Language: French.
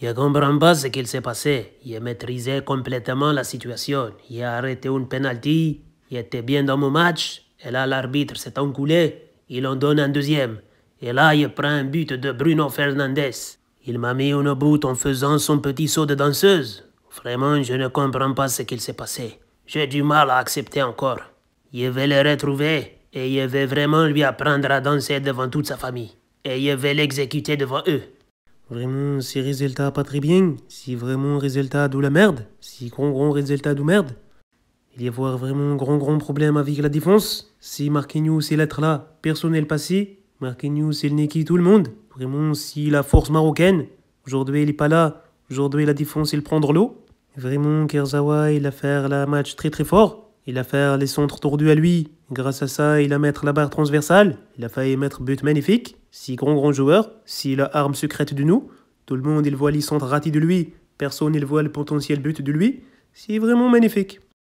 Je comprends pas ce qu'il s'est passé. Il maîtrisais complètement la situation. Il a arrêté une penalty. était bien dans mon match. Et là, l'arbitre s'est encoulé. Il en donne un deuxième. Et là, il prend un but de Bruno Fernandez. Il m'a mis une bout en faisant son petit saut de danseuse. Vraiment, je ne comprends pas ce qu'il s'est passé. J'ai du mal à accepter encore. Je vais le retrouver et je vais vraiment lui apprendre à danser devant toute sa famille. Et je vais l'exécuter devant eux vraiment si résultat pas très bien, si vraiment résultat de la merde, si grand grand résultat de merde, il y avoir vraiment grand grand problème avec la défense. Si Marquinhos c'est l'être là, personne n'est passé, Marquinhos il n'est qui tout le monde. Vraiment si la force marocaine, aujourd'hui il est pas là, aujourd'hui la défense il prendre l'eau. Vraiment Kerzawa il a fait la match très très fort. Il a fait les centres tordus à lui. Grâce à ça, il a mettre la barre transversale. Il a failli mettre but magnifique. Si grand grand joueur, si la arme secrète de nous, tout le monde il voit les centres ratés de lui. Personne il voit le potentiel but de lui. C'est vraiment magnifique.